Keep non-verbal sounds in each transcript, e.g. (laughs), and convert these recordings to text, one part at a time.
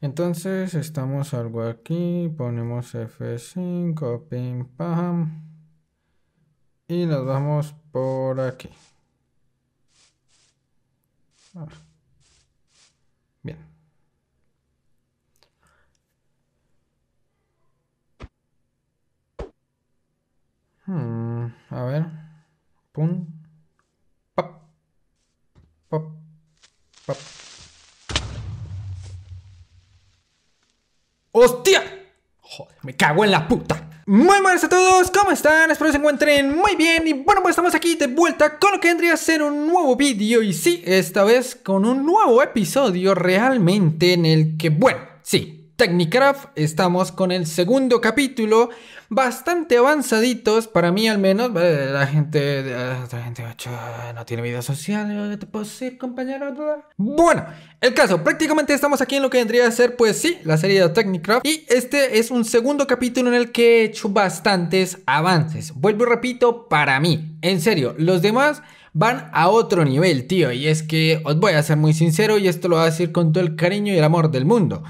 Entonces estamos algo aquí, ponemos F5, pim, pam, y nos vamos por aquí. Ah. Bien. Hmm, a ver, pum, pop, pop, pop. ¡Hostia! Joder, me cago en la puta. Muy buenas a todos, ¿cómo están? Espero que se encuentren muy bien y bueno, pues estamos aquí de vuelta con lo que vendría a ser un nuevo vídeo y sí, esta vez con un nuevo episodio realmente en el que, bueno, sí, Technicraft, estamos con el segundo capítulo, bastante avanzaditos, para mí al menos, eh, la gente, eh, la gente no tiene vida social, eh, ¿Qué ¿te puedo decir, compañero? Bueno, el caso, prácticamente estamos aquí en lo que vendría a ser, pues sí, la serie de Technicraft, y este es un segundo capítulo en el que he hecho bastantes avances, vuelvo y repito, para mí, en serio, los demás van a otro nivel, tío, y es que os voy a ser muy sincero, y esto lo voy a decir con todo el cariño y el amor del mundo,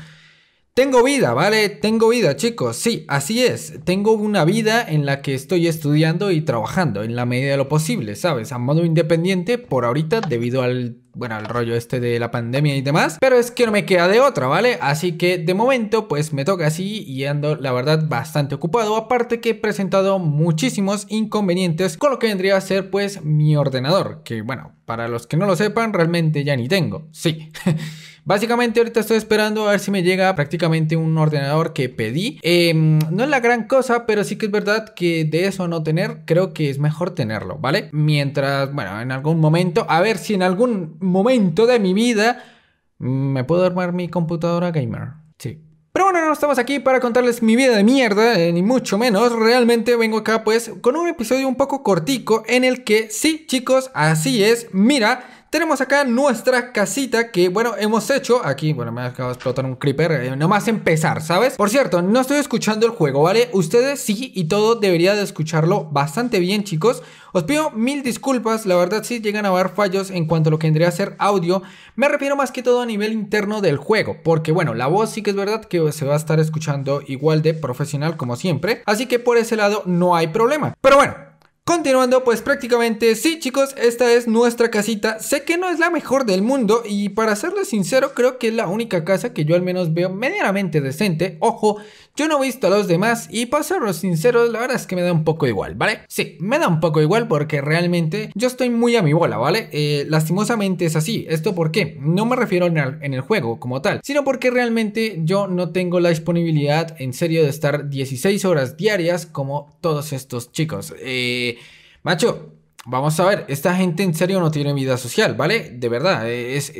tengo vida, ¿vale? Tengo vida, chicos. Sí, así es. Tengo una vida en la que estoy estudiando y trabajando en la medida de lo posible, ¿sabes? A modo independiente por ahorita debido al bueno, al rollo este de la pandemia y demás, pero es que no me queda de otra, ¿vale? Así que de momento pues me toca así y ando la verdad bastante ocupado, aparte que he presentado muchísimos inconvenientes con lo que vendría a ser pues mi ordenador, que bueno, para los que no lo sepan realmente ya ni tengo, sí. (laughs) Básicamente ahorita estoy esperando a ver si me llega prácticamente un ordenador que pedí. Em, no es la gran cosa, pero sí que es verdad que de eso no tener, creo que es mejor tenerlo, ¿vale? Mientras, bueno, en algún momento, a ver si en algún momento de mi vida me puedo armar mi computadora gamer. Sí, no estamos aquí para contarles mi vida de mierda, eh, ni mucho menos. Realmente vengo acá pues con un episodio un poco cortico en el que sí, chicos, así es. Mira, tenemos acá nuestra casita que, bueno, hemos hecho aquí, bueno, me acaba de explotar un creeper, eh, nomás empezar, ¿sabes? Por cierto, no estoy escuchando el juego, ¿vale? Ustedes sí y todo debería de escucharlo bastante bien, chicos. Os pues pido mil disculpas, la verdad sí llegan a haber fallos en cuanto a lo que vendría a ser audio. Me refiero más que todo a nivel interno del juego, porque bueno, la voz sí que es verdad que se va a estar escuchando igual de profesional como siempre. Así que por ese lado no hay problema. Pero bueno, Continuando, pues prácticamente sí chicos, esta es nuestra casita. Sé que no es la mejor del mundo y para serles sincero creo que es la única casa que yo al menos veo medianamente decente. Ojo, yo no he visto a los demás y para seros sinceros, la verdad es que me da un poco igual, ¿vale? Sí, me da un poco igual porque realmente yo estoy muy a mi bola, ¿vale? Eh, lastimosamente es así. ¿Esto por qué? No me refiero en el, en el, juego como tal, sino porque realmente yo no tengo la disponibilidad en serio de estar 16 horas diarias como todos estos chicos. Eh, macho, Vamos a ver, esta gente en serio no tiene vida social, ¿vale? De verdad, es,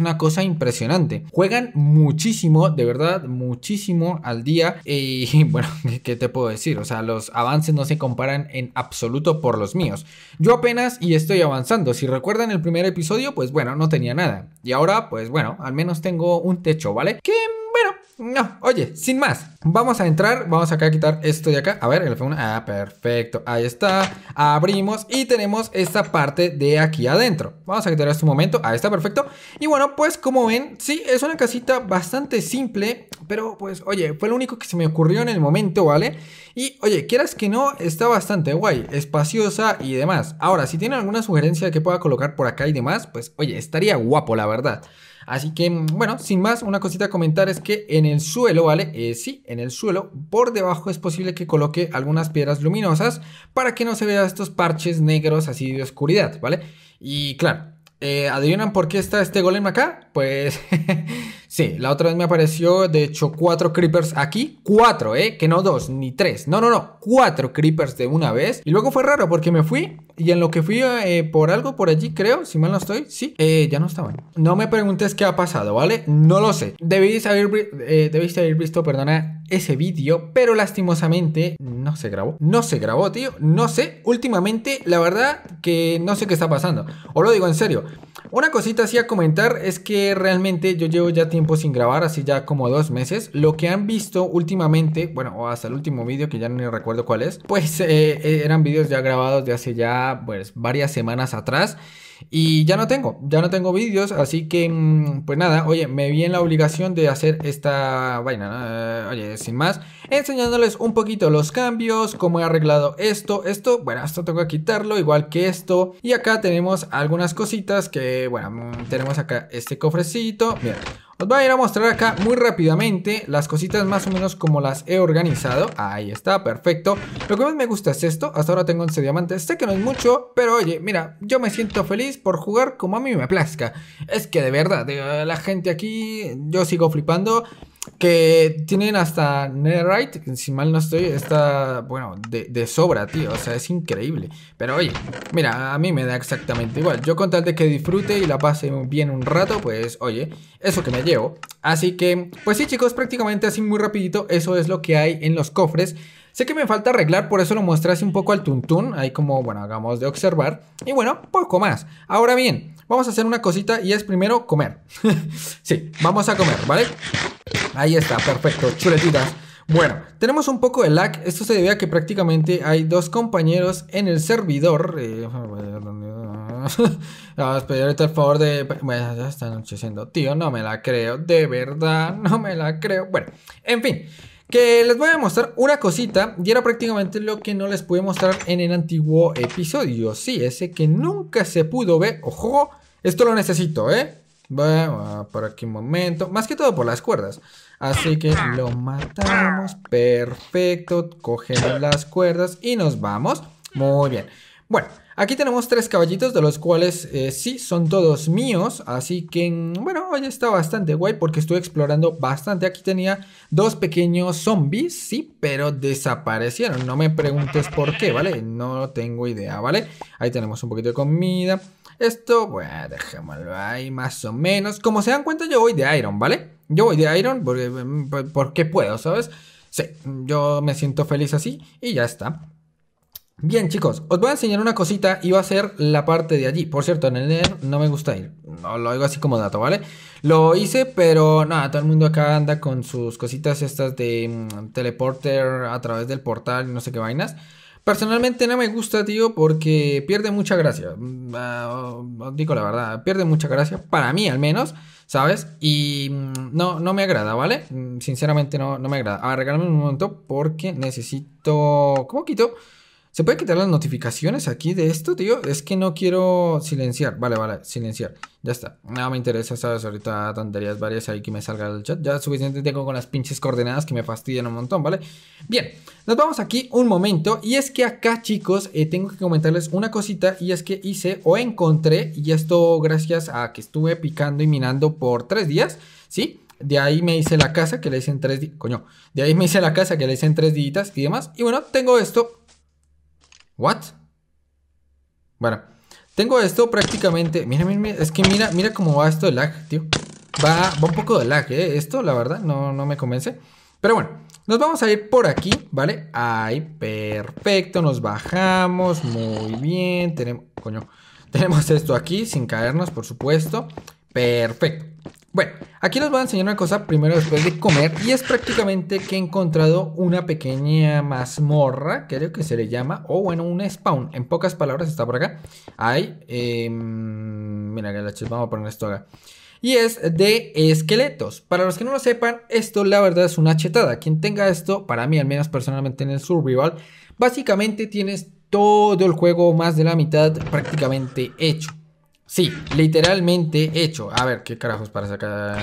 una cosa impresionante. Juegan muchísimo, de verdad, muchísimo al día. Y (laughs) bueno, ¿qué te puedo decir? O sea, los avances no se comparan en absoluto por los míos. Yo apenas y estoy avanzando. Si recuerdan el primer episodio, pues bueno, no tenía nada. Y ahora, pues bueno, al menos tengo un techo, ¿vale? Que bueno, no, oye, sin más. Vamos a entrar, vamos acá a quitar esto de acá. A ver, el F1. Ah, perfecto. Ahí está. Abrimos y tenemos esta parte de aquí adentro. Vamos a quitar esto un momento. Ahí está, perfecto. Y bueno, pues como ven, sí, es una casita bastante simple. Pero pues, oye, fue lo único que se me ocurrió en el momento, ¿vale? Y oye, quieras que no, está bastante guay, espaciosa y demás. Ahora, si tienen alguna sugerencia que pueda colocar por acá y demás, pues oye, estaría guapo, la verdad. Así que, bueno, sin más, una cosita a comentar es que en el suelo, ¿vale? Eh, sí, en el suelo, por debajo es posible que coloque algunas piedras luminosas para que no se vean estos parches negros así de oscuridad, ¿vale? Y claro, eh, ¿Adivinan por qué está este golem acá? Pues (laughs) sí, la otra vez me apareció de hecho cuatro creepers aquí. Cuatro, ¿eh? Que no dos, ni tres. No, no, no. Cuatro creepers de una vez. Y luego fue raro porque me fui y en lo que fui eh, por algo por allí, creo, si mal no estoy, sí, eh, ya no estaban. No me preguntes qué ha pasado, ¿vale? No lo sé. Debéis haber, eh, haber visto, perdona, ese vídeo, pero lastimosamente no se grabó. No se grabó, tío. No sé. Últimamente, la verdad que no sé qué está pasando. Os lo digo en serio. Una cosita así a comentar es que realmente yo llevo ya tiempo sin grabar, así ya como dos meses. Lo que han visto últimamente, bueno, o hasta el último vídeo que ya no recuerdo cuál es, pues eran vídeos ya grabados de hace ya pues, varias semanas atrás y ya no tengo, ya no tengo vídeos, así que mm, pues nada, oye, me vi en la obligación de hacer esta vaina, eh, oye, sin más, enseñándoles un poquito los cambios, cómo he arreglado esto, esto, bueno, esto tengo que quitarlo, igual que esto, y acá tenemos algunas cositas que, bueno, mm, tenemos acá este cofrecito, bien. Os voy a ir a mostrar acá muy rápidamente las cositas más o menos como las he organizado. Ahí está, perfecto. Lo que más me gusta es esto. Hasta ahora tengo 11 diamantes. Sé que no es mucho, pero oye, mira, yo me siento feliz por jugar como a mí me plazca. Es que de verdad, la gente aquí, yo sigo flipando. Que tienen hasta Netherite, si mal no estoy, está, bueno, de, de, sobra, tío. O sea, es increíble. Pero oye, mira, a mí me da exactamente igual. Yo con tal de que disfrute y la pase bien un rato, pues oye, eso que me llevo. Así que, pues sí chicos, prácticamente así muy rapidito, eso es lo que hay en los cofres. Sé que me falta arreglar, por eso lo mostré así un poco al tuntún, ahí como, bueno, hagamos de observar. Y bueno, poco más. Ahora bien, vamos a hacer una cosita y es primero comer. (laughs) sí, vamos a comer, ¿vale? Ahí está, perfecto, chuletitas. Bueno, tenemos un poco de lag. Esto se debe a que prácticamente hay dos compañeros en el servidor. Eh, (laughs) vamos a ahorita el favor de. Bueno, ya está anocheciendo, tío. No me la creo, de verdad, no me la creo. Bueno, en fin. Que les voy a mostrar una cosita y era prácticamente lo que no les pude mostrar en el antiguo episodio. Sí, ese que nunca se pudo ver. Ojo, esto lo necesito, ¿eh? para por aquí un momento. Más que todo por las cuerdas. Así que lo matamos. Perfecto. Cogemos las cuerdas y nos vamos. Muy bien. Bueno, aquí tenemos tres caballitos de los cuales eh, sí son todos míos, así que mm, bueno, hoy está bastante guay porque estoy explorando bastante. Aquí tenía dos pequeños zombies, sí, pero desaparecieron. No me preguntes por qué, ¿vale? No tengo idea, ¿vale? Ahí tenemos un poquito de comida. Esto, bueno, dejémoslo ahí más o menos. Como se dan cuenta, yo voy de Iron, ¿vale? Yo voy de Iron porque, mm, porque puedo, ¿sabes? Sí, yo me siento feliz así y ya está. Bien, chicos, os voy a enseñar una cosita y va a ser la parte de allí. Por cierto, en el NER no me gusta ir. No lo hago así como dato, ¿vale? Lo hice, pero nada, todo el mundo acá anda con sus cositas estas de mm, teleporter a través del portal, y no sé qué vainas. Personalmente no me gusta, tío, porque pierde mucha gracia. Mm, ah, oh, oh, digo la verdad, pierde mucha gracia, para mí al menos, ¿sabes? Y mm, no, no me agrada, ¿vale? Sinceramente no, no me agrada. A ver, regálame un momento porque necesito... ¿Cómo quito? ¿Se puede quitar las notificaciones aquí de esto, tío? Es que no quiero silenciar. Vale, vale, silenciar. Ya está. Nada me interesa, ¿sabes? Ahorita tonterías varias ahí que me salga el chat. Ya suficiente tengo con las pinches coordenadas que me fastidian un montón, ¿vale? Bien, nos vamos aquí un momento. Y es que acá, chicos, eh, tengo que comentarles una cosita. Y es que hice o encontré, y esto gracias a que estuve picando y minando por tres días, ¿sí? De ahí me hice la casa que le hice en tres... Coño. De ahí me hice la casa que le hice en tres días y demás. Y bueno, tengo esto ¿What? Bueno, tengo esto prácticamente... Mira, mira, mira, es que mira, mira cómo va esto de lag, tío. Va, un poco de lag, ¿eh? Esto, la verdad, no, no me convence. Pero bueno, nos vamos a ir por aquí, ¿vale? Ahí, perfecto, nos bajamos, muy bien. Tenemos, coño, tenemos esto aquí sin caernos, por supuesto. Perfecto. Bueno, aquí les voy a enseñar una cosa primero después de comer y es prácticamente que he encontrado una pequeña mazmorra, creo que se le llama, o bueno, un spawn, en pocas palabras está por acá. Hay, eh, mira, vamos a poner esto acá. Y es de esqueletos. Para los que no lo sepan, esto la verdad es una chetada. Quien tenga esto, para mí al menos personalmente en el survival, básicamente tienes todo el juego, más de la mitad prácticamente hecho. Sí, literalmente hecho. A ver, ¿qué carajos para sacar?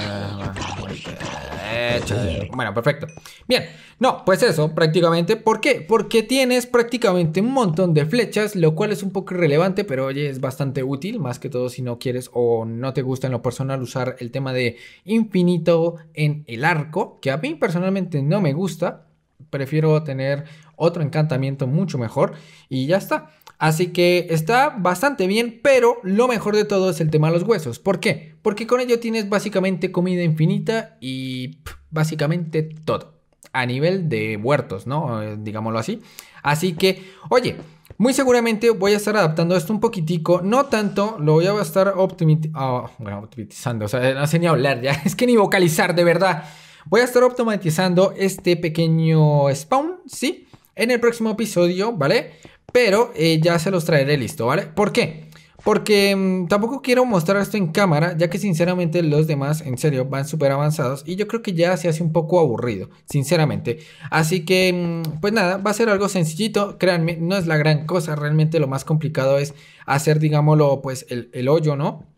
Hecho. Bueno, perfecto. Bien, no, pues eso, prácticamente. ¿Por qué? Porque tienes prácticamente un montón de flechas, lo cual es un poco irrelevante, pero oye, es bastante útil, más que todo si no quieres o no te gusta en lo personal usar el tema de infinito en el arco, que a mí personalmente no me gusta. Prefiero tener otro encantamiento mucho mejor y ya está. Así que está bastante bien, pero lo mejor de todo es el tema de los huesos. ¿Por qué? Porque con ello tienes básicamente comida infinita y básicamente todo. A nivel de huertos, ¿no? Eh, digámoslo así. Así que, oye, muy seguramente voy a estar adaptando esto un poquitico, no tanto, lo voy a estar optimizando oh, bueno, optimizando, o sea, no sé ni hablar ya, (laughs) es que ni vocalizar, de verdad. Voy a estar optimizando este pequeño spawn, ¿sí? En el próximo episodio, ¿vale? Pero eh, ya se los traeré listo, ¿vale? ¿Por qué? Porque mm, tampoco quiero mostrar esto en cámara, ya que sinceramente los demás en serio van súper avanzados y yo creo que ya se hace un poco aburrido, sinceramente. Así que, mm, pues nada, va a ser algo sencillito, créanme, no es la gran cosa, realmente lo más complicado es hacer, digámoslo, pues el hoyo, ¿no?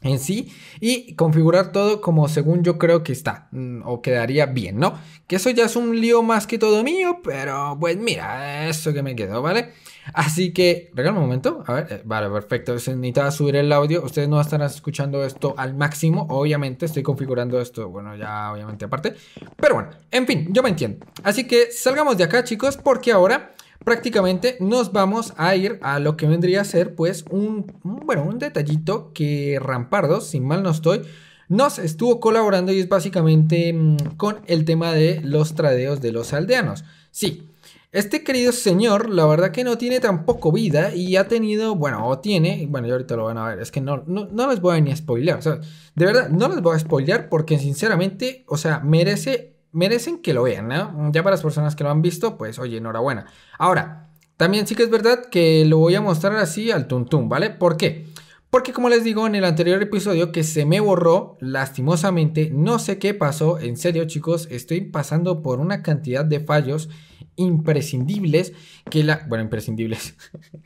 en sí y configurar todo como según yo creo que está mm, o quedaría bien, ¿no? Que eso ya es un lío más que todo mío, pero pues mira, eso que me quedó, ¿vale? Así que, regalo un momento, a ver, eh, vale, perfecto, necesito necesitaba subir el audio, ustedes no estarán escuchando esto al máximo, obviamente estoy configurando esto, bueno, ya obviamente aparte, pero bueno, en fin, yo me entiendo. Así que salgamos de acá, chicos, porque ahora prácticamente nos vamos a ir a lo que vendría a ser pues un, bueno, un detallito que Rampardo, sin mal no estoy, nos estuvo colaborando y es básicamente mm, con el tema de los tradeos de los aldeanos. Sí, este querido señor, la verdad que no tiene tampoco vida y ha tenido, bueno, o tiene, bueno, yo ahorita lo van a ver, es que no, les voy a ni spoilear, o sea, de verdad, no les voy a spoilear porque sinceramente, o sea, merece merecen que lo vean, ¿no? Ya para las personas que lo han visto, pues oye, enhorabuena. Ahora, también sí que es verdad que lo voy a mostrar así al tuntún, ¿vale? ¿Por qué? Porque como les digo en el anterior episodio que se me borró, lastimosamente, no sé qué pasó, en serio chicos, estoy pasando por una cantidad de fallos imprescindibles que la... Bueno, imprescindibles. (laughs)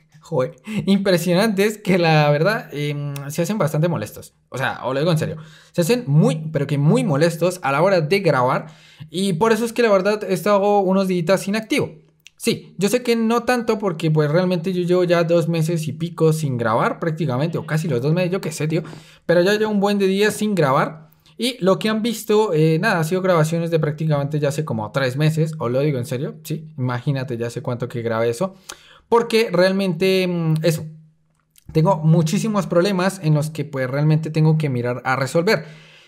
impresionantes que la verdad em, se hacen bastante molestos. O sea, os lo digo en serio. Se hacen muy, pero que muy molestos a la hora de grabar. Y por eso es que la verdad he estado unos días inactivo. Sí, yo sé que no tanto porque pues realmente yo llevo ya dos meses y pico sin grabar prácticamente, o casi los dos meses, yo qué sé, tío. Pero ya llevo un buen de días sin grabar. Y lo que han visto, eh, nada, ha sido grabaciones de prácticamente ya hace como tres meses, o lo digo en serio, sí, imagínate ya sé cuánto que grabé eso porque realmente mm, eso, tengo muchísimos problemas en los que pues realmente tengo que mirar a resolver.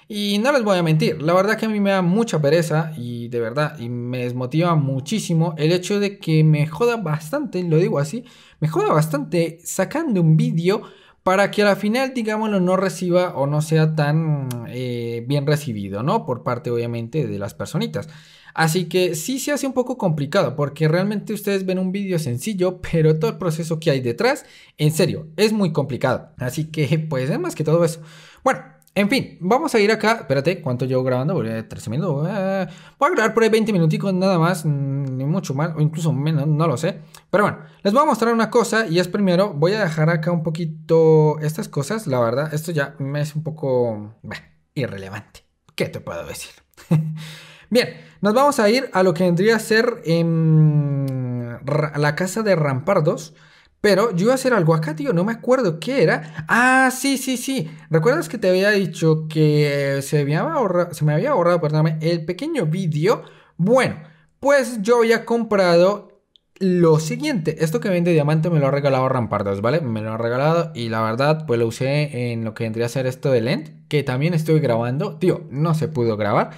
Y no les voy a mentir, la verdad que a mí me da mucha pereza y de verdad, y me desmotiva muchísimo el hecho de que me joda bastante, lo digo así, me joda bastante sacando un vídeo para que a la final, digámoslo, no reciba o no sea tan eh, bien recibido, ¿no? Por parte, obviamente, de las personitas. Así que sí se hace un poco complicado porque realmente ustedes ven un vídeo sencillo, (laughs) pero todo el proceso que hay detrás, en serio, es muy complicado. Así que (laughs) pues es más que todo eso. Bueno, en fin, vamos a ir acá. Espérate, ¿cuánto llevo grabando? Voy a 13 ah, voy a grabar por ahí 20 minuticos nada más, mm, ni mucho más, o incluso menos, no lo sé. Pero bueno, les voy a mostrar una cosa y es primero, voy a dejar acá un poquito estas cosas. La verdad, esto ya me es un poco irrelevante. ¿Qué te puedo decir? (laughs) Bien, nos vamos a ir a lo que vendría a ser en em, la casa de Rampardos. Pero yo iba a hacer algo acá, tío, no me acuerdo qué era. Ah, sí, sí, sí. ¿Recuerdas que te había dicho que se, me había ahorrado, se me había ahorrado perdóname, el pequeño vídeo? Bueno, pues yo había comprado lo siguiente. Esto que vende diamante me lo ha regalado Rampardos, ¿vale? Me lo ha regalado y la verdad, pues lo usé en lo que vendría a ser esto de Lent, que también estoy grabando. Tío, no se pudo grabar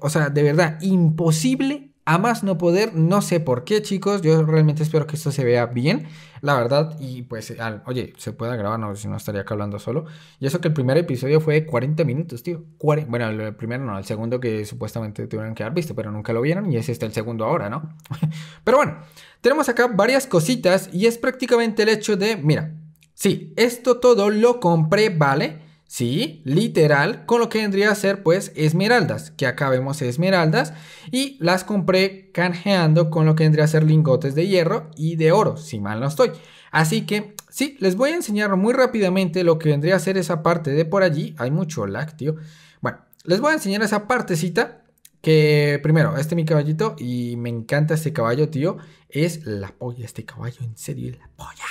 o sea, de verdad, imposible. A más no poder, no sé por qué, chicos. Yo realmente espero que esto se vea bien, la verdad. Y pues, oye, se pueda grabar, no, si no estaría acá hablando solo. Y eso que el primer episodio fue de 40 minutos, tío. bueno, el primero no, el segundo que supuestamente tuvieron que haber visto, pero nunca lo vieron. Y ese está el segundo ahora, ¿no? (laughs) pero bueno, tenemos acá varias cositas. Y es prácticamente el hecho de, mira, sí, esto todo lo compré, ¿vale? ¿sí? Literal, con lo que vendría a ser pues esmeraldas, que acá vemos esmeraldas, y las compré canjeando con lo que vendría a ser lingotes de hierro y de oro, si mal no estoy. Así que sí, les voy a enseñar muy rápidamente lo que vendría a ser esa parte de por allí, hay mucho lag, tío. Bueno, les voy a enseñar esa partecita. Que primero, este es mi caballito y me encanta este caballo, tío. Es la polla este caballo, en serio, es la polla.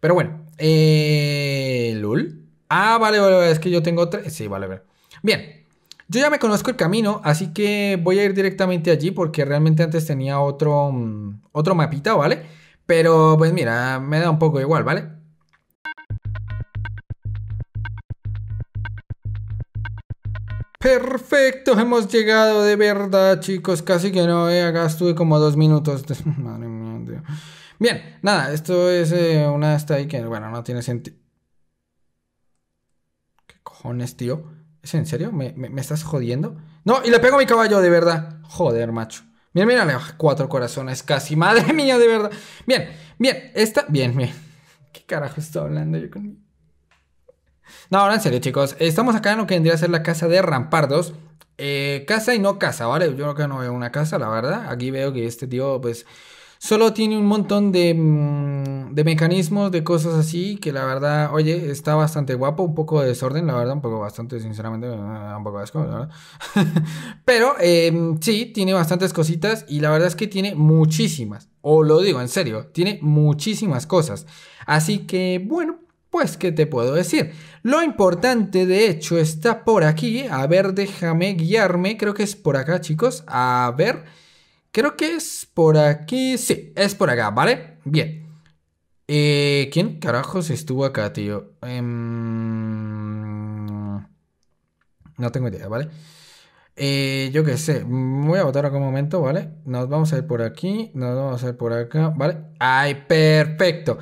Pero bueno, eh, lul Ah, vale, vale, es que yo tengo tres. Sí, vale, vale. Bien, yo ya me conozco el camino, así que voy a ir directamente allí porque realmente antes tenía otro, mm, otro mapita, ¿vale? Pero pues mira, me da un poco igual, ¿vale? Perfecto, hemos llegado de verdad, chicos. Casi que no, eh. Acá como dos minutos. (laughs) Madre mía, tío. Bien, nada, esto es eh, una hasta ahí que, bueno, no tiene sentido honest tío. ¿Es en serio? ¿Me, estás jodiendo? No, y le pego a mi caballo, de verdad. Joder, macho. mira, mira, cuatro corazones casi. (laughs) Madre mía, de verdad. Bien, bien, esta. Bien, bien. (laughs) ¿Qué carajo estoy hablando yo con.? No, ahora en serio, chicos. Estamos acá en lo que vendría a ser la casa de Rampardos. Eh, casa y no casa, ¿vale? Yo creo que no veo una casa, la verdad. Aquí veo que este tío, pues. Solo tiene un montón mm, de, mecanismos, de cosas así, que la verdad, oye, está bastante guapo, un poco de desorden, la verdad, un poco bastante, sinceramente, un poco asco, la verdad. (laughs) Pero em, sí, tiene bastantes cositas y la verdad es que tiene muchísimas, o lo digo en serio, tiene muchísimas cosas. Así que, bueno, pues, ¿qué te puedo decir? Lo importante, de hecho, está por aquí. A ver, déjame guiarme. Creo que es por acá, chicos. A ver. Creo que es por aquí. Sí, es por acá, ¿vale? Bien. Eh, ¿Quién carajos estuvo acá, tío? Em, no tengo idea, ¿vale? Eh, yo qué sé, voy a votar acá momento, ¿vale? Nos vamos a ir por aquí, nos vamos a ir por acá, ¿vale? ¡Ay, perfecto!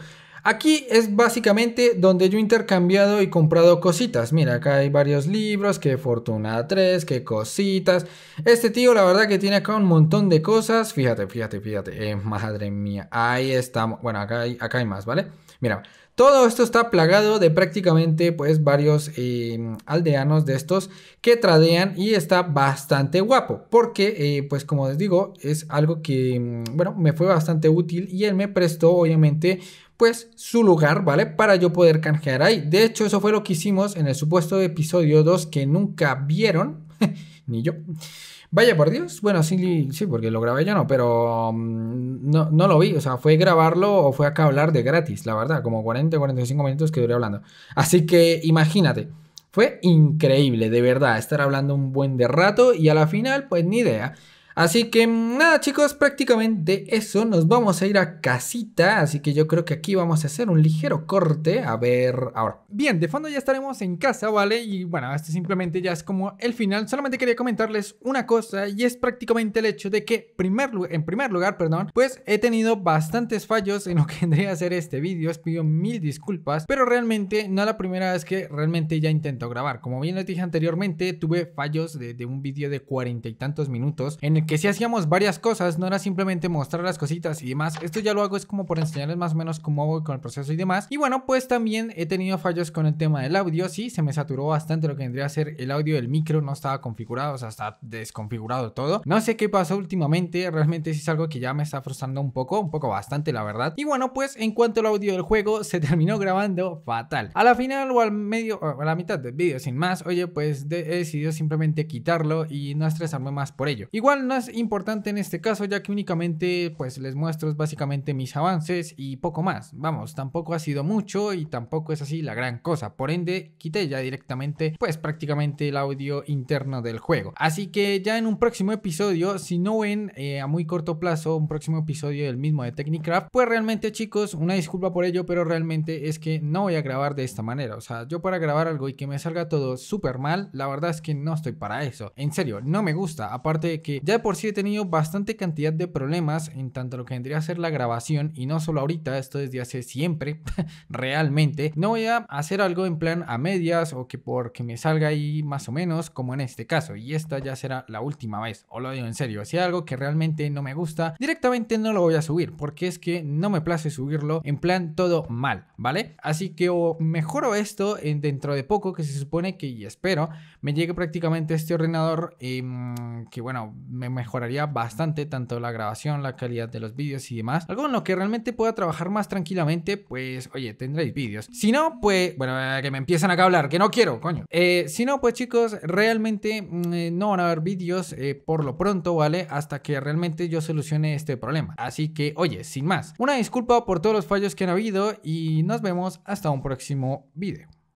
Aquí es básicamente donde yo he intercambiado y comprado cositas. Mira, acá hay varios libros, que Fortuna 3, que cositas. Este tío la verdad que tiene acá un montón de cosas. Fíjate, fíjate, fíjate. Eh, madre mía, ahí estamos. Bueno, acá hay, acá hay más, ¿vale? Mira, todo esto está plagado de prácticamente pues varios eh, aldeanos de estos que tradean y está bastante guapo porque eh, pues como les digo es algo que mm, bueno me fue bastante útil y él me prestó obviamente pues su lugar, ¿vale? Para yo poder canjear ahí. De hecho, eso fue lo que hicimos en el supuesto episodio 2 que nunca vieron, (laughs) ni yo. Vaya por Dios, bueno, sí, sí, porque lo grabé yo no, pero mm, no, no, lo vi, o sea, fue grabarlo o fue acá hablar de gratis, la verdad, como 40 45 minutos que duré hablando. Así que imagínate, fue increíble, de verdad, estar hablando un buen de rato y a la final, pues ni idea. Así que nada chicos, prácticamente eso, nos vamos a ir a casita, así que yo creo que aquí vamos a hacer un ligero corte, a ver ahora. Bien, de fondo ya estaremos en casa, ¿vale? Y bueno, este simplemente ya es como el final, solamente quería comentarles una cosa y es prácticamente el hecho de que primer, en primer lugar, perdón, pues he tenido bastantes fallos en lo que vendría a ser este vídeo, os pido mil disculpas, pero realmente no la primera vez que realmente ya intento grabar, como bien les dije anteriormente, tuve fallos de, de un vídeo de cuarenta y tantos minutos en el que si hacíamos varias cosas, no era simplemente mostrar las cositas y demás. Esto ya lo hago es como por enseñarles más o menos cómo hago con el proceso y demás. Y bueno, pues también he tenido fallos con el tema del audio, sí, se me saturó bastante lo que vendría a ser el audio del micro, no estaba configurado, o sea, está desconfigurado todo. No sé qué pasó últimamente, realmente sí es algo que ya me está frustrando un poco, un poco bastante la verdad. Y bueno, pues en cuanto al audio del juego, (laughs) se terminó grabando fatal. A la final o al medio, o a la mitad del vídeo, sin más, oye, pues he decidido simplemente quitarlo y no estresarme más por ello. Igual no importante en este caso ya que únicamente pues les muestro básicamente mis avances y poco más. Vamos, tampoco ha sido mucho y tampoco es así la gran cosa. Por ende, quité ya directamente pues prácticamente el audio interno del juego. Así que ya en un próximo episodio, si no ven eh, a muy corto plazo un próximo episodio del mismo de Technicraft, pues realmente chicos, una disculpa por ello, pero realmente es que no voy a grabar de esta manera. O sea, yo para grabar algo y que me salga todo súper mal, la verdad es que no estoy para eso. En serio, no me gusta. Aparte de que ya por si he tenido bastante cantidad de problemas en tanto lo que vendría a ser la grabación y no solo ahorita, esto desde hace siempre, (laughs) realmente. No voy a hacer algo en plan a medias o que porque me salga ahí más o menos como en este caso y esta ya será la última vez, o lo digo en serio, si algo que realmente no me gusta, directamente no lo voy a subir porque es que no me place subirlo en plan todo mal, ¿vale? Así que o mejoro esto en dentro de poco que se supone que y espero me llegue prácticamente este ordenador em, que bueno, me mejoraría bastante tanto la grabación, la calidad de los vídeos y demás. Algo en lo que realmente pueda trabajar más tranquilamente, pues oye, tendréis vídeos. Si no, pues, bueno, eh, que me empiezan a hablar, que no quiero, coño. Eh, si no, pues chicos, realmente mm, eh, no van a haber vídeos por lo pronto, ¿vale? Hasta que realmente yo solucione este problema. Así que, oye, sin más, una disculpa por todos los fallos que han habido y nos vemos hasta un próximo vídeo.